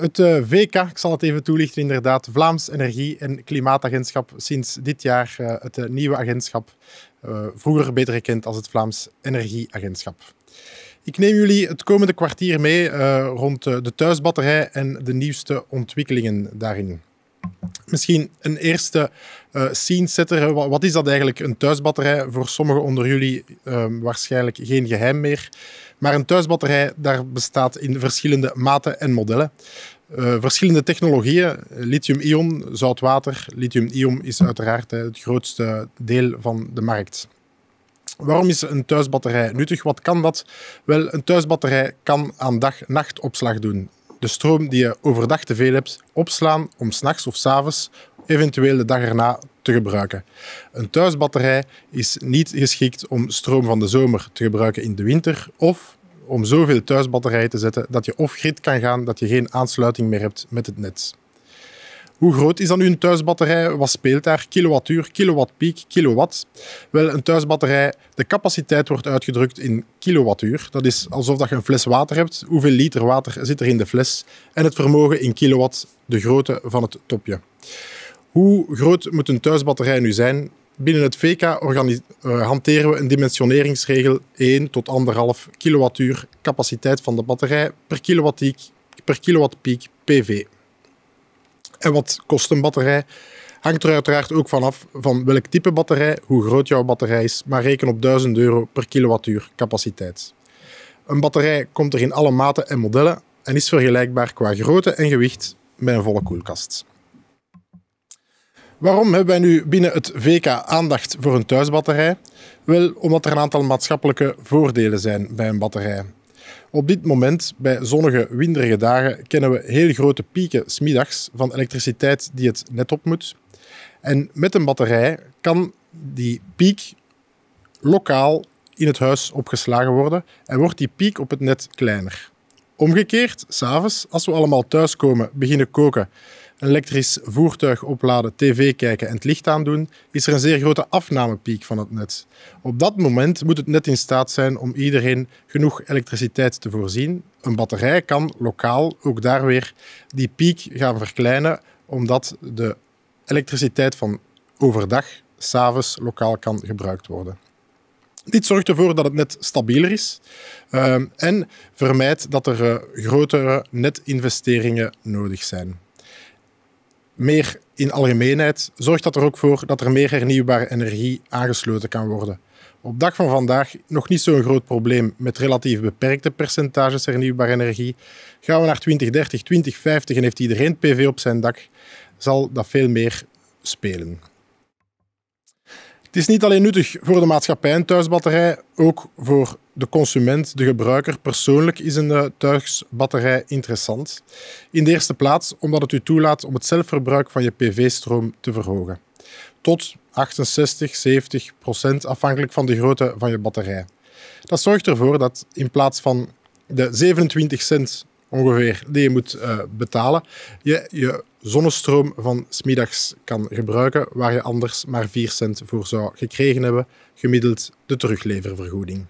Het VK, eh, ik zal het even toelichten, inderdaad. Vlaams Energie- en Klimaatagentschap. Sinds dit jaar eh, het eh, nieuwe agentschap. vroeger beter gekend als het Vlaams Energieagentschap. Ik neem jullie het komende kwartier mee rond de thuisbatterij en de nieuwste ontwikkelingen daarin. Misschien een eerste uh, scene setter. Wat is dat eigenlijk, een thuisbatterij? Voor sommigen onder jullie waarschijnlijk geen geheim meer. Maar een thuisbatterij, daar bestaat in verschillende maten en modellen. Eh, verschillende technologieën, lithium-ion, zoutwater. Lithium-ion is uiteraard het grootste deel van de markt. Waarom is een thuisbatterij nuttig? Wat kan dat? Wel, een thuisbatterij kan aan dag-nachtopslag doen. De stroom die je overdag te veel hebt, opslaan om s'nachts of s'avonds eventueel de dag erna te gebruiken. Een thuisbatterij is niet geschikt om stroom van de zomer te gebruiken in de winter of om zoveel thuisbatterijen te zetten dat je off grid kan gaan, dat je geen aansluiting meer hebt met het net. Hoe groot is dan uw een thuisbatterij? Wat speelt daar? Kilowattuur, kilowattpiek, kilowatt? Wel, een thuisbatterij, de capaciteit wordt uitgedrukt in kilowattuur. Dat is alsof dat je een fles water hebt. Hoeveel liter water zit er in de fles? En het vermogen in kilowatt, de grootte van het topje. Hoe groot moet een thuisbatterij nu zijn? Binnen het VK eh, hanteren we een dimensioneringsregel 1 tot 1,5 kilowattuur capaciteit van de batterij per, per kilowattpiek PV. En wat kost een batterij? Hangt er uiteraard ook vanaf van welk type batterij, hoe groot jouw batterij is, maar reken op 1000 euro per kilowattuur capaciteit. Een batterij komt er in alle maten en modellen en is vergelijkbaar qua grootte en gewicht met een volle koelkast. Waarom hebben wij nu binnen het VK aandacht voor een thuisbatterij? Wel omdat er een aantal maatschappelijke voordelen zijn bij een batterij. Op dit moment, bij zonnige, winderige dagen, kennen we heel grote pieken smiddags van elektriciteit die het net op moet. En met een batterij kan die piek lokaal in het huis opgeslagen worden en wordt die piek op het net kleiner. Omgekeerd, s'avonds, als we allemaal thuiskomen, beginnen koken elektrisch voertuig opladen, tv kijken en het licht aandoen, is er een zeer grote afnamepiek van het net. Op dat moment moet het net in staat zijn om iedereen genoeg elektriciteit te voorzien. Een batterij kan lokaal ook daar weer die piek gaan verkleinen, omdat de elektriciteit van overdag, s'avonds, lokaal kan gebruikt worden. Dit zorgt ervoor dat het net stabieler is ehm, en vermijdt dat er eh, grotere netinvesteringen nodig zijn meer in algemeenheid zorgt dat er ook voor dat er meer hernieuwbare energie aangesloten kan worden. Op dag van vandaag nog niet zo'n groot probleem met relatief beperkte percentages hernieuwbare energie. Gaan we naar 2030, 2050 en heeft iedereen PV op zijn dak, zal dat veel meer spelen. Het is niet alleen nuttig voor de maatschappij een thuisbatterij, ook voor de consument, de gebruiker persoonlijk is een eh, thuisbatterij interessant. In de eerste plaats omdat het u toelaat om het zelfverbruik van je PV-stroom te verhogen. Tot 68, 70 procent afhankelijk van de grootte van je batterij. Dat zorgt ervoor dat in plaats van de 27 cent ongeveer die je moet eh, betalen, je je zonnestroom van smiddags kan gebruiken, waar je anders maar 4 cent voor zou gekregen hebben, gemiddeld de terugleververgoeding.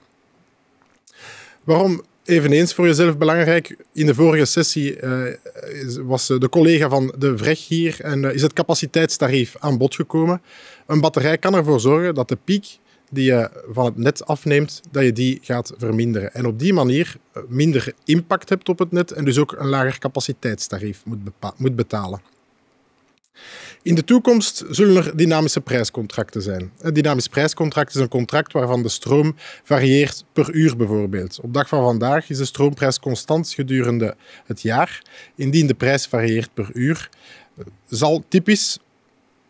Waarom eveneens voor jezelf belangrijk? In de vorige sessie eh, was eh, de collega van de VREG hier en eh, is het capaciteitstarief aan bod gekomen. Een batterij kan ervoor zorgen dat de piek die je van het net afneemt, dat je die gaat verminderen. En op die manier minder impact hebt op het net en dus ook een lager capaciteitstarief moet, moet betalen. In de toekomst zullen er dynamische prijscontracten zijn. Een dynamisch prijscontract is een contract waarvan de stroom varieert per uur bijvoorbeeld. Op dag van vandaag is de stroomprijs constant gedurende het jaar. Indien de prijs varieert per uur, zal typisch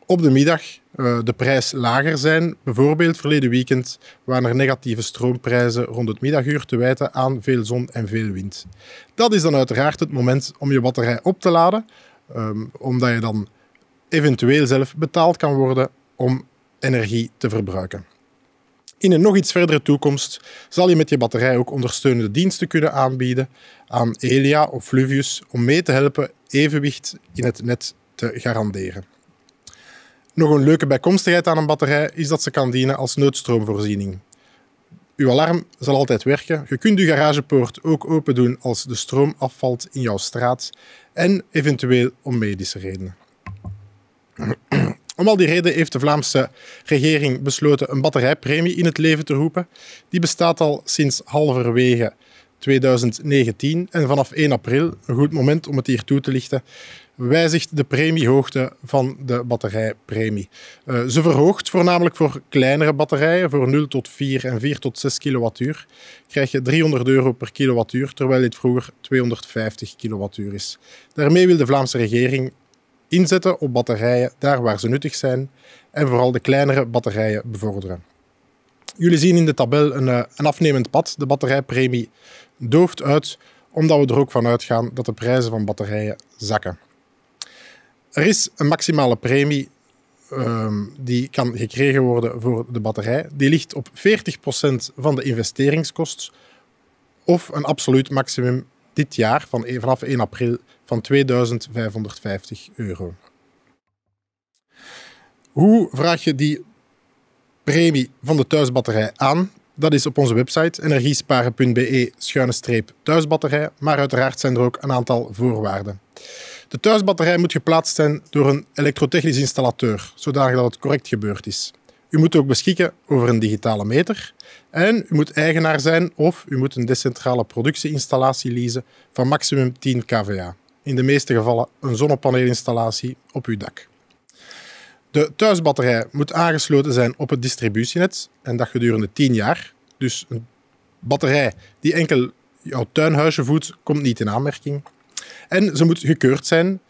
op de middag eh, de prijs lager zijn. Bijvoorbeeld verleden weekend waren er negatieve stroomprijzen rond het middaguur te wijten aan veel zon en veel wind. Dat is dan uiteraard het moment om je batterij op te laden, ehm, omdat je dan eventueel zelf betaald kan worden om energie te verbruiken. In een nog iets verdere toekomst zal je met je batterij ook ondersteunende diensten kunnen aanbieden aan Elia of Fluvius om mee te helpen evenwicht in het net te garanderen. Nog een leuke bijkomstigheid aan een batterij is dat ze kan dienen als noodstroomvoorziening. Uw alarm zal altijd werken. Je kunt uw garagepoort ook open doen als de stroom afvalt in jouw straat en eventueel om medische redenen. Om al die reden heeft de Vlaamse regering besloten een batterijpremie in het leven te roepen. Die bestaat al sinds halverwege 2019 en vanaf 1 april, een goed moment om het hier toe te lichten, wijzigt de premiehoogte van de batterijpremie. Eh, ze verhoogt voornamelijk voor kleinere batterijen, voor 0 tot 4 en 4 tot 6 kilowattuur, krijg je 300 euro per kilowattuur, terwijl dit vroeger 250 kilowattuur is. Daarmee wil de Vlaamse regering inzetten op batterijen daar waar ze nuttig zijn en vooral de kleinere batterijen bevorderen. Jullie zien in de tabel een, eh, een afnemend pad. De batterijpremie dooft uit, omdat we er ook van uitgaan dat de prijzen van batterijen zakken. Er is een maximale premie ehm, die kan gekregen worden voor de batterij. Die ligt op 40% van de investeringskost of een absoluut maximum dit jaar van, e- vanaf 1 april van 2550 euro. Hoe vraag je die premie van de thuisbatterij aan? Dat is op onze website energiesparen.be-thuisbatterij, maar uiteraard zijn er ook een aantal voorwaarden. De thuisbatterij moet geplaatst zijn door een elektrotechnisch installateur, zodat het correct gebeurd is. U moet ook beschikken over een digitale meter en u moet eigenaar zijn of u moet een decentrale productieinstallatie leasen van maximum 10 kVA. In de meeste gevallen een zonnepaneelinstallatie op uw dak. De thuisbatterij moet aangesloten zijn op het distributienet en dat gedurende 10 jaar. Dus een batterij die enkel jouw tuinhuisje voedt, komt niet in aanmerking. En ze moet gekeurd zijn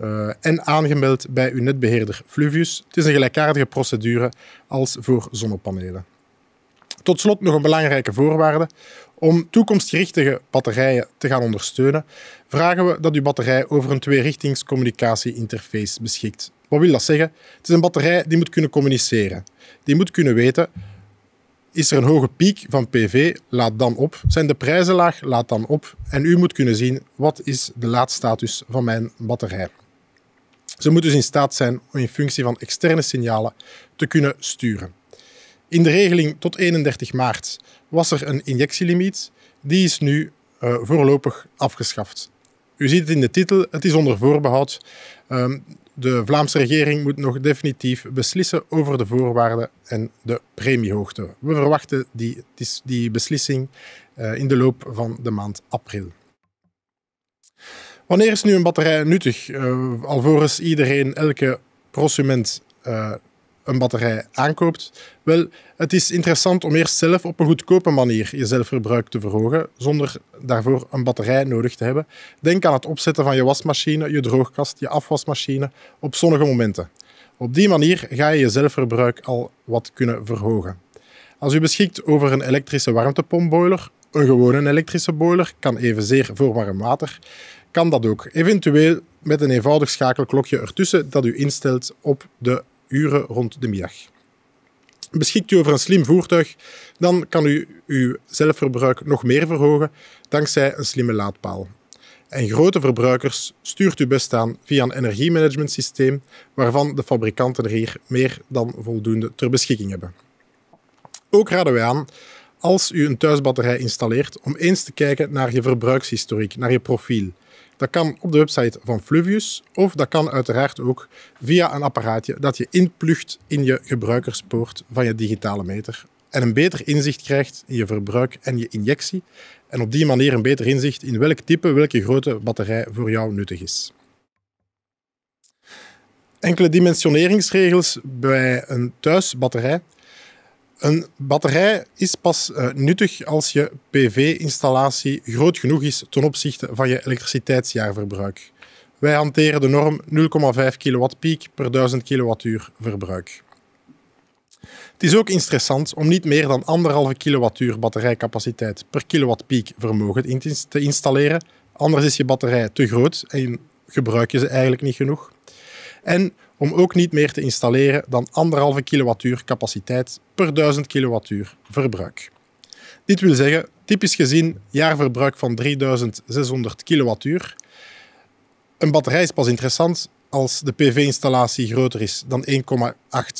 eh, en aangemeld bij uw netbeheerder Fluvius. Het is een gelijkaardige procedure als voor zonnepanelen. Tot slot nog een belangrijke voorwaarde. Om toekomstgerichtige batterijen te gaan ondersteunen, vragen we dat uw batterij over een tweerichtingscommunicatieinterface beschikt. Wat wil dat zeggen? Het is een batterij die moet kunnen communiceren. Die moet kunnen weten, is er een hoge piek van PV, laat dan op. Zijn de prijzen laag, laat dan op. En u moet kunnen zien, wat is de laadstatus van mijn batterij. Ze moet dus in staat zijn om in functie van externe signalen te kunnen sturen. In de regeling tot 31 maart was er een injectielimiet. Die is nu eh, voorlopig afgeschaft. U ziet het in de titel, het is onder voorbehoud. Ehm, de Vlaamse regering moet nog definitief beslissen over de voorwaarden en de premiehoogte. We verwachten die, die beslissing eh, in de loop van de maand april. Wanneer is nu een batterij nuttig? Uh, alvorens iedereen, elke prosument eh, een batterij aankoopt? Wel, het is interessant om eerst zelf op een goedkope manier je zelfverbruik te verhogen, zonder daarvoor een batterij nodig te hebben. Denk aan het opzetten van je wasmachine, je droogkast, je afwasmachine op zonnige momenten. Op die manier ga je je zelfverbruik al wat kunnen verhogen. Als u beschikt over een elektrische warmtepompboiler, een gewone elektrische boiler kan evenzeer voor warm water, kan dat ook. Eventueel met een eenvoudig schakelklokje ertussen dat u instelt op de uren rond de middag. Beschikt u over een slim voertuig, dan kan u uw zelfverbruik nog meer verhogen dankzij een slimme laadpaal. En grote verbruikers stuurt u best aan via een energiemanagementsysteem waarvan de fabrikanten er hier meer dan voldoende ter beschikking hebben. Ook raden wij aan als u een thuisbatterij installeert om eens te kijken naar je verbruikshistoriek, naar je profiel. Dat kan op de website van Fluvius of dat kan uiteraard ook via een apparaatje dat je inplucht in je gebruikerspoort van je digitale meter en een beter inzicht krijgt in je verbruik en je injectie en op die manier een beter inzicht in welk type, welke grote batterij voor jou nuttig is. Enkele dimensioneringsregels bij een thuisbatterij een batterij is pas eh, nuttig als je PV-installatie groot genoeg is ten opzichte van je elektriciteitsjaarverbruik. Wij hanteren de norm 0,5 kW piek per 1000 kWh verbruik. Het is ook interessant om niet meer dan 1,5 kWh batterijcapaciteit per piek vermogen te installeren. Anders is je batterij te groot en gebruik je ze eigenlijk niet genoeg. En om ook niet meer te installeren dan 1,5 kilowattuur capaciteit per 1000 kilowattuur verbruik. Dit wil zeggen, typisch gezien, jaarverbruik van 3600 kilowattuur. Een batterij is pas interessant als de PV-installatie groter is dan 1,8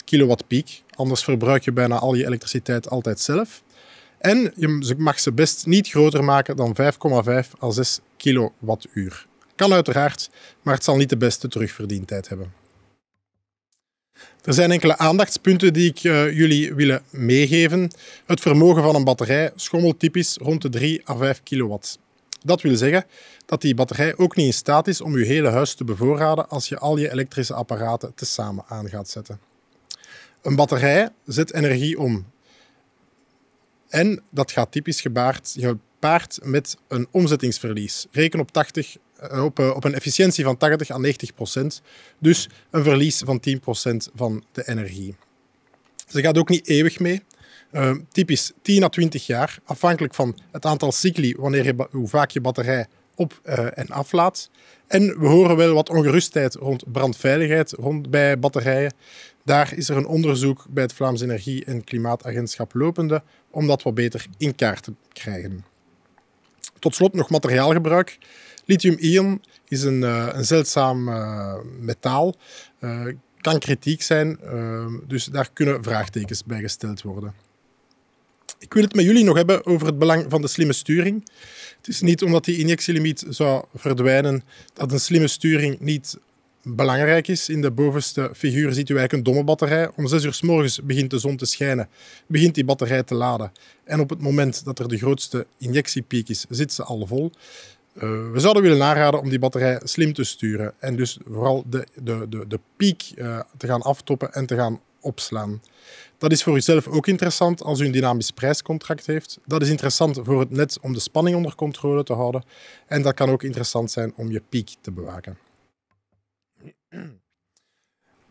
kilowatt piek. Anders verbruik je bijna al je elektriciteit altijd zelf. En je mag ze best niet groter maken dan 5,5 à 6 kilowattuur. Kan uiteraard, maar het zal niet de beste terugverdientijd hebben. Er zijn enkele aandachtspunten die ik eh, jullie willen meegeven. Het vermogen van een batterij schommelt typisch rond de 3 à 5 kilowatt. Dat wil zeggen dat die batterij ook niet in staat is om je hele huis te bevoorraden als je al je elektrische apparaten tezamen aan gaat zetten. Een batterij zet energie om. En dat gaat typisch gebaard, gepaard met een omzettingsverlies. Reken op 80 eh, op, eh, op een efficiëntie van 80 à 90 procent. Dus een verlies van 10 procent van de energie. Ze gaat ook niet eeuwig mee. Eh, typisch 10 à 20 jaar, afhankelijk van het aantal cycli, wanneer je, hoe vaak je batterij op en aflaat. En we horen wel wat ongerustheid rond brandveiligheid rond bij batterijen. Daar is er een onderzoek bij het Vlaams Energie- en Klimaatagentschap lopende om dat wat beter in kaart te krijgen. Tot slot nog materiaalgebruik. Lithium-ion is een, eh, een zeldzaam eh, metaal. Eh, kan kritiek zijn, ehm, dus daar kunnen vraagtekens bij gesteld worden. Ik wil het met jullie nog hebben over het belang van de slimme sturing. Het is niet omdat die injectielimiet zou verdwijnen dat een slimme sturing niet belangrijk is. In de bovenste figuur ziet u eigenlijk een domme batterij. Om 6 uur s morgens begint de zon te schijnen, begint die batterij te laden. En op het moment dat er de grootste injectiepiek is, zit ze al vol. Eh, we zouden willen aanraden om die batterij slim te sturen en dus vooral de, de, de, de piek eh, te gaan aftoppen en te gaan opslaan. Dat is voor uzelf ook interessant als u een dynamisch prijscontract heeft. Dat is interessant voor het net om de spanning onder controle te houden. En dat kan ook interessant zijn om je piek te bewaken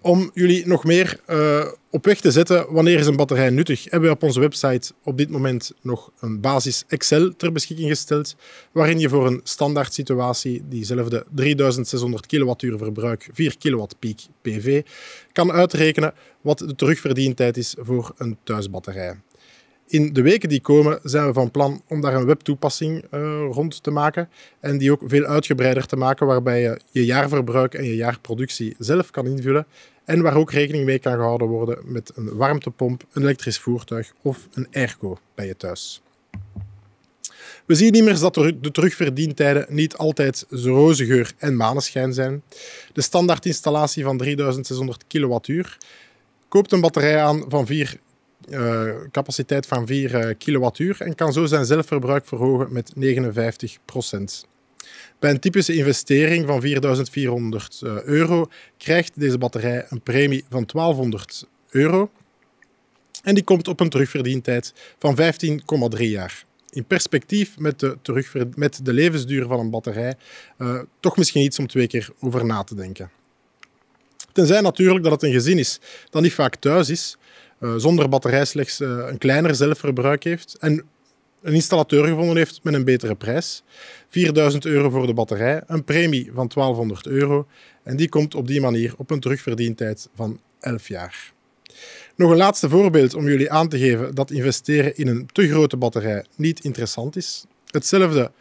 om jullie nog meer eh, op weg te zetten wanneer is een batterij nuttig, hebben we op onze website op dit moment nog een basis Excel ter beschikking gesteld, waarin je voor een standaard situatie diezelfde 3600 kilowattuur verbruik, 4 kilowatt piek PV, kan uitrekenen wat de terugverdientijd is voor een thuisbatterij. In de weken die komen zijn we van plan om daar een webtoepassing eh, rond te maken. En die ook veel uitgebreider te maken, waarbij je je jaarverbruik en je jaarproductie zelf kan invullen. En waar ook rekening mee kan gehouden worden met een warmtepomp, een elektrisch voertuig of een airco bij je thuis. We zien immers dat de terugverdientijden niet altijd roze geur en maneschijn zijn. De standaardinstallatie van 3600 kWh koopt een batterij aan van 4 uh, capaciteit van 4 eh, kilowattuur en kan zo zijn zelfverbruik verhogen met 59 procent. Bij een typische investering van 4400 eh, euro krijgt deze batterij een premie van 1200 euro. En die komt op een terugverdientijd van 15,3 jaar. In perspectief met de, terugver... met de levensduur van een batterij, toch misschien iets om twee keer over na te denken. Tenzij natuurlijk dat het een gezin is dat niet vaak thuis is eh, zonder batterij slechts eh, een kleiner zelfverbruik heeft en een installateur gevonden heeft met een betere prijs. 4000 euro voor de batterij, een premie van 1200 euro en die komt op die manier op een terugverdientijd van 11 jaar. Nog een laatste voorbeeld om jullie aan te geven dat investeren in een te grote batterij niet interessant is. Hetzelfde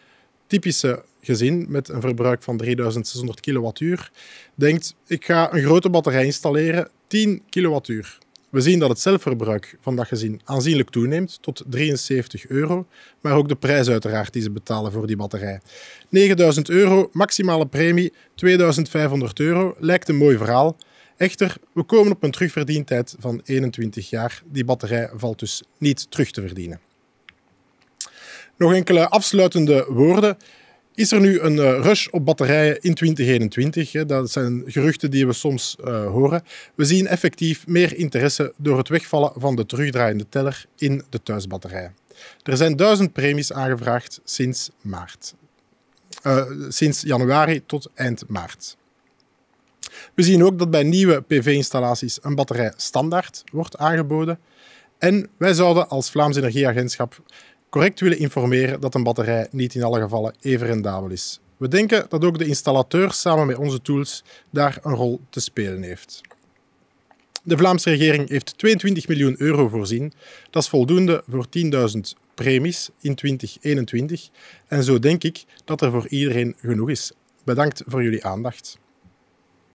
typische gezin met een verbruik van 3600 kilowattuur denkt ik ga een grote batterij installeren, 10 kilowattuur. We zien dat het zelfverbruik van dat gezien aanzienlijk toeneemt, tot 73 euro, maar ook de prijs uiteraard die ze betalen voor die batterij. 9000 euro, maximale premie, 2500 euro, lijkt een mooi verhaal. Echter, we komen op een terugverdientijd van 21 jaar. Die batterij valt dus niet terug te verdienen. Nog enkele afsluitende woorden. Is er nu een eh, rush op batterijen in 2021? Dat zijn geruchten die we soms eh, horen. We zien effectief meer interesse door het wegvallen van de terugdraaiende teller in de thuisbatterij. Er zijn duizend premies aangevraagd sinds maart. Eh, sinds januari tot eind maart. We zien ook dat bij nieuwe PV-installaties een batterij standaard wordt aangeboden. En wij zouden als Vlaams Energieagentschap correct willen informeren dat een batterij niet in alle gevallen even rendabel is. We denken dat ook de installateur samen met onze tools daar een rol te spelen heeft. De Vlaamse regering heeft 22 miljoen euro voorzien. Dat is voldoende voor 10.000 premies in 2021. En zo denk ik dat er voor iedereen genoeg is. Bedankt voor jullie aandacht.